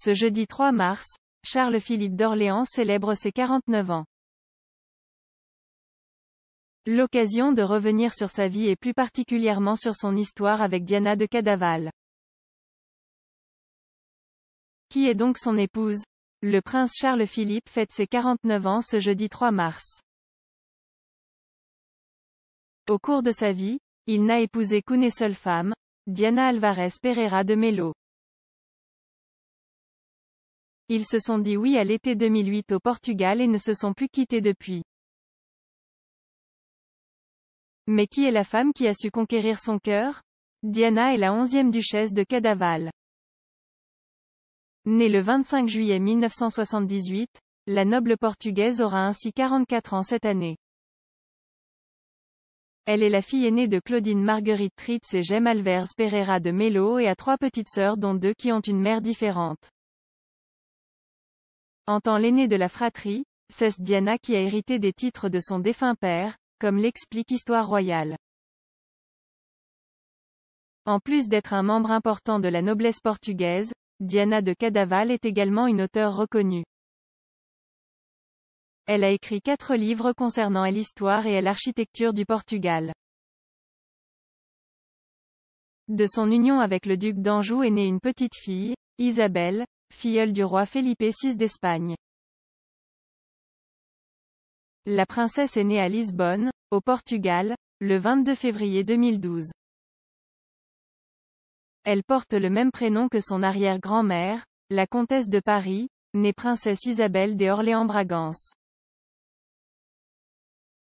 Ce jeudi 3 mars, Charles-Philippe d'Orléans célèbre ses 49 ans. L'occasion de revenir sur sa vie et plus particulièrement sur son histoire avec Diana de Cadaval. Qui est donc son épouse Le prince Charles-Philippe fête ses 49 ans ce jeudi 3 mars. Au cours de sa vie, il n'a épousé qu'une seule femme, Diana Alvarez Pereira de Melo. Ils se sont dit oui à l'été 2008 au Portugal et ne se sont plus quittés depuis. Mais qui est la femme qui a su conquérir son cœur Diana est la onzième duchesse de Cadaval. Née le 25 juillet 1978, la noble portugaise aura ainsi 44 ans cette année. Elle est la fille aînée de Claudine Marguerite Tritz et Alvers Pereira de Melo et a trois petites sœurs dont deux qui ont une mère différente. En tant l'aînée de la fratrie, c'est Diana qui a hérité des titres de son défunt père, comme l'explique Histoire royale. En plus d'être un membre important de la noblesse portugaise, Diana de Cadaval est également une auteure reconnue. Elle a écrit quatre livres concernant l'histoire et l'architecture du Portugal. De son union avec le duc d'Anjou est née une petite fille, Isabelle, filleule du roi Philippe VI d'Espagne. La princesse est née à Lisbonne, au Portugal, le 22 février 2012. Elle porte le même prénom que son arrière-grand-mère, la comtesse de Paris, née princesse Isabelle des Orléans-Bragance.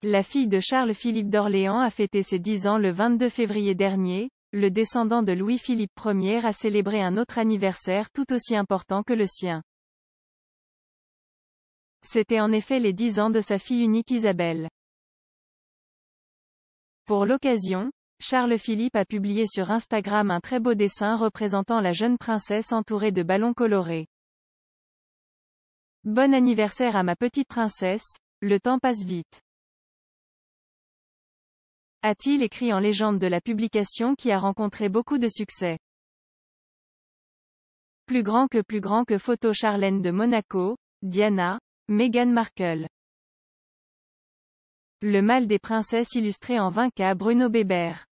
La fille de Charles-Philippe d'Orléans a fêté ses 10 ans le 22 février dernier, le descendant de Louis-Philippe Ier a célébré un autre anniversaire tout aussi important que le sien. C'était en effet les dix ans de sa fille unique Isabelle. Pour l'occasion, Charles Philippe a publié sur Instagram un très beau dessin représentant la jeune princesse entourée de ballons colorés. Bon anniversaire à ma petite princesse, le temps passe vite a-t-il écrit en légende de la publication qui a rencontré beaucoup de succès. Plus grand que plus grand que photo Charlène de Monaco, Diana, Meghan Markle. Le mal des princesses illustré en 20K Bruno Bébert.